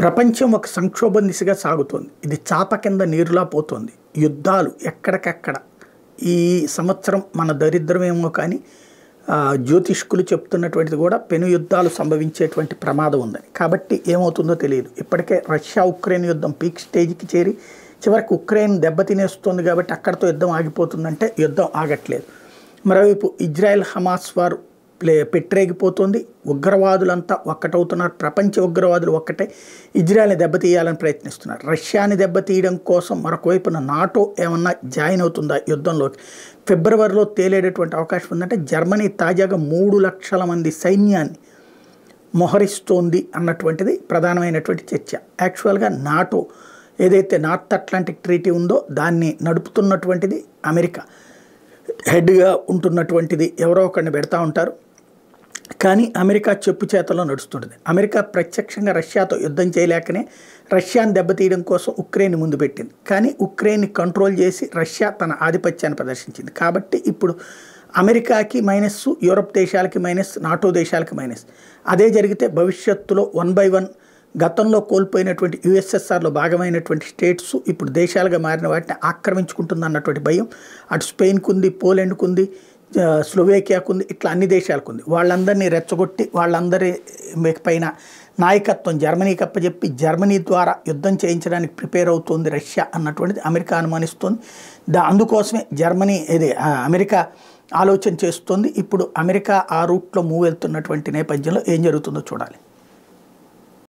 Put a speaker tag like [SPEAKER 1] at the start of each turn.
[SPEAKER 1] ప్రపంచం ఒక సంక్షోభం దిశగా సాగుతోంది ఇది చాప కింద నీరులా పోతుంది యుద్ధాలు ఎక్కడికక్కడ ఈ సంవత్సరం మన దరిద్రమేమో కానీ జ్యోతిష్కులు చెప్తున్నటువంటిది కూడా పెను యుద్ధాలు సంభవించేటువంటి ప్రమాదం ఉందని కాబట్టి ఏమవుతుందో తెలియదు ఇప్పటికే రష్యా ఉక్రెయిన్ యుద్ధం పీక్ స్టేజ్కి చేరి చివరికి ఉక్రెయిన్ దెబ్బతినేస్తుంది కాబట్టి అక్కడితో యుద్ధం ఆగిపోతుందంటే యుద్ధం ఆగట్లేదు మరోవైపు ఇజ్రాయెల్ హమాస్ వారు ప్లే పెట్టరేగిపోతుంది ఉగ్రవాదులంతా ఒక్కటవుతున్నారు ప్రపంచ ఉగ్రవాదులు ఒక్కటే ఇజ్రాయల్ని దెబ్బతీయాలని ప్రయత్నిస్తున్నారు రష్యాని దెబ్బతీయడం కోసం మరొకవైపున నాటో ఏమన్నా జాయిన్ అవుతుందా యుద్ధంలోకి ఫిబ్రవరిలో తేలేటటువంటి అవకాశం ఉందంటే జర్మనీ తాజాగా మూడు లక్షల మంది సైన్యాన్ని మొహరిస్తోంది అన్నటువంటిది ప్రధానమైనటువంటి చర్చ యాక్చువల్గా నాటో ఏదైతే నార్త్ అట్లాంటిక్ ట్రీటీ ఉందో దాన్ని నడుపుతున్నటువంటిది అమెరికా హెడ్గా ఉంటున్నటువంటిది ఎవరో ఒకరిని పెడతా ఉంటారు కానీ అమెరికా చెప్పు చేతలో నడుస్తుంటుంది అమెరికా ప్రత్యక్షంగా రష్యాతో యుద్ధం చేయలేకనే రష్యాను దెబ్బతీయడం కోసం ఉక్రెయిన్ ముందు పెట్టింది కానీ ఉక్రెయిన్ని కంట్రోల్ చేసి రష్యా తన ఆధిపత్యాన్ని ప్రదర్శించింది కాబట్టి ఇప్పుడు అమెరికాకి మైనస్ యూరప్ దేశాలకి మైనస్ నాటో దేశాలకి మైనస్ అదే జరిగితే భవిష్యత్తులో వన్ బై వన్ గతంలో కోల్పోయినటువంటి యుఎస్ఎస్ఆర్లో భాగమైనటువంటి స్టేట్స్ ఇప్పుడు దేశాలుగా మారిన వాటిని ఆక్రమించుకుంటుందన్నటువంటి భయం అటు స్పెయిన్కుంది పోలెండ్కుంది స్లోవేకియాకు ఉంది ఇట్లా అన్ని దేశాలకు ఉంది వాళ్ళందరినీ రెచ్చగొట్టి వాళ్ళందరి పైన నాయకత్వం జర్మనీకి అప్పచెప్పి జర్మనీ ద్వారా యుద్ధం చేయించడానికి ప్రిపేర్ అవుతుంది రష్యా అన్నటువంటిది అమెరికా అనుమానిస్తుంది దా అందుకోసమే జర్మనీ ఇది అమెరికా ఆలోచన చేస్తుంది ఇప్పుడు అమెరికా ఆ రూట్లో మూవ్ వెళ్తున్నటువంటి నేపథ్యంలో ఏం జరుగుతుందో చూడాలి